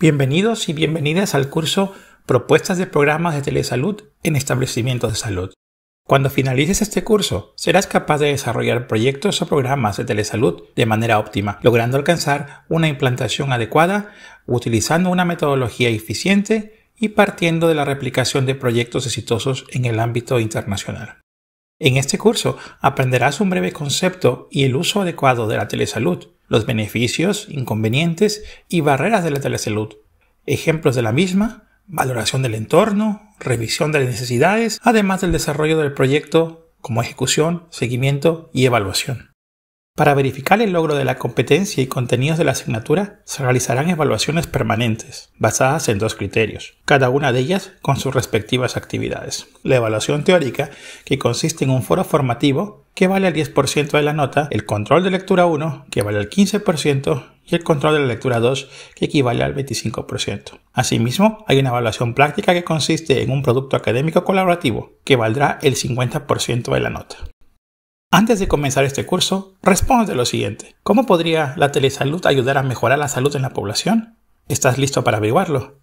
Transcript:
Bienvenidos y bienvenidas al curso Propuestas de Programas de Telesalud en Establecimientos de Salud. Cuando finalices este curso, serás capaz de desarrollar proyectos o programas de telesalud de manera óptima, logrando alcanzar una implantación adecuada, utilizando una metodología eficiente y partiendo de la replicación de proyectos exitosos en el ámbito internacional. En este curso aprenderás un breve concepto y el uso adecuado de la telesalud, los beneficios, inconvenientes y barreras de la telesalud. Ejemplos de la misma, valoración del entorno, revisión de las necesidades, además del desarrollo del proyecto como ejecución, seguimiento y evaluación. Para verificar el logro de la competencia y contenidos de la asignatura, se realizarán evaluaciones permanentes, basadas en dos criterios, cada una de ellas con sus respectivas actividades. La evaluación teórica, que consiste en un foro formativo, que vale el 10% de la nota, el control de lectura 1, que vale el 15%, y el control de la lectura 2, que equivale al 25%. Asimismo, hay una evaluación práctica que consiste en un producto académico colaborativo, que valdrá el 50% de la nota. Antes de comenzar este curso, responde lo siguiente. ¿Cómo podría la telesalud ayudar a mejorar la salud en la población? ¿Estás listo para averiguarlo?